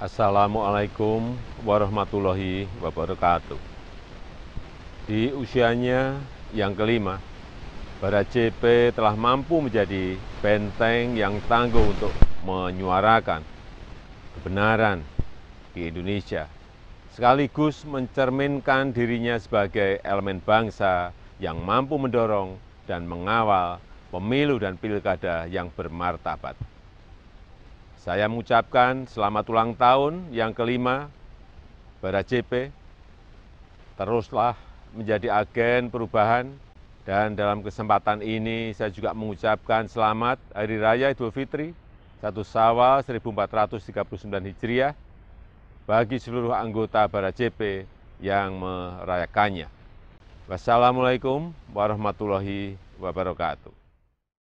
Assalamualaikum warahmatullahi wabarakatuh. Di usianya yang kelima, Barat JP telah mampu menjadi benteng yang tangguh untuk menyuarakan kebenaran di Indonesia, sekaligus mencerminkan dirinya sebagai elemen bangsa yang mampu mendorong dan mengawal pemilu dan pilkada yang bermartabat saya mengucapkan selamat ulang tahun yang kelima pada JP. Teruslah menjadi agen perubahan dan dalam kesempatan ini saya juga mengucapkan selamat Hari Raya Idul Fitri 1 Sawal 1439 Hijriah bagi seluruh anggota Barat JP yang merayakannya. Wassalamualaikum warahmatullahi wabarakatuh.